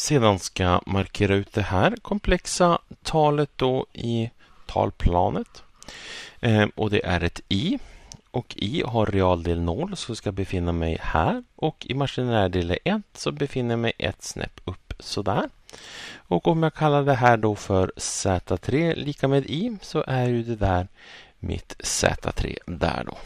Sedan ska jag markera ut det här komplexa talet då i talplanet. Ehm, och det är ett i. Och i har realdel 0 så ska befinna mig här. Och i maskinärdel 1 så befinner jag mig ett snäpp upp sådär. Och om jag kallar det här då för Z3 lika med i så är ju det där mitt Z3 där då.